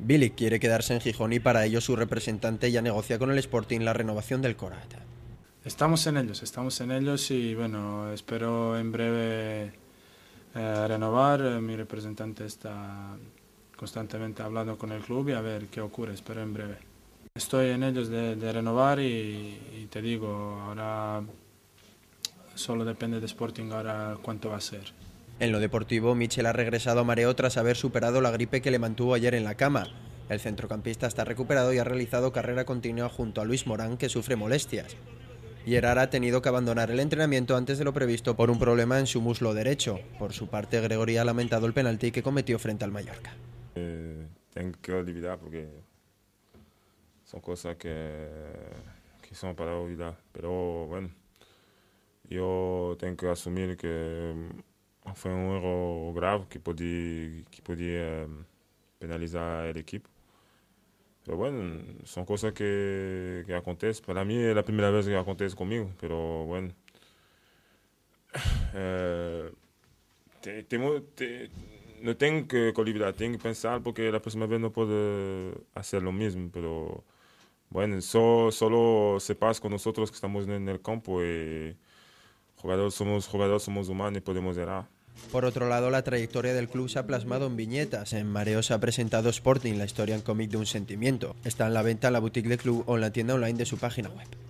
Bilic quiere quedarse en Gijón y para ello su representante ya negocia con el Sporting la renovación del Corata. Estamos en ellos, estamos en ellos y bueno, espero en breve eh, renovar. Eh, mi representante está constantemente hablando con el club y a ver qué ocurre, espero en breve. Estoy en ellos de, renovar y, y, te digo, ahora solo depende de Sporting ahora cuánto va a ser. En lo deportivo, Michel ha regresado a mareo tras haber superado la gripe que le mantuvo ayer en la cama. El centrocampista está recuperado y ha realizado carrera continua junto a Luis Morán, que sufre molestias. Gerard ha tenido que abandonar el entrenamiento antes de lo previsto por un problema en su muslo derecho. Por su parte, Gregory ha lamentado el penalti que cometió frente al Mallorca. Eh, tengo que olvidar porque son cosas que, que son para olvidar. Pero bueno, yo tengo que asumir que fue un error grave que podía que eh, penalizar a equipo pero bueno, son cosas que, que Para mí es la primera vez que acontece conmigo, pero bueno, eh, no tengo que colibrar, tengo que pensar porque la próxima vez no puedo hacer lo mismo, pero bueno, solo se pasa con nosotros que estamos en el campo y jugadores somos, somos humanos y podemos errar. Por otro lado, la trayectoria del club se ha plasmado en viñetas. En Mareos se ha presentado Sporting, la historia en cómic de un sentimiento. Está en la venta la boutique de club o en la tienda online de su página web.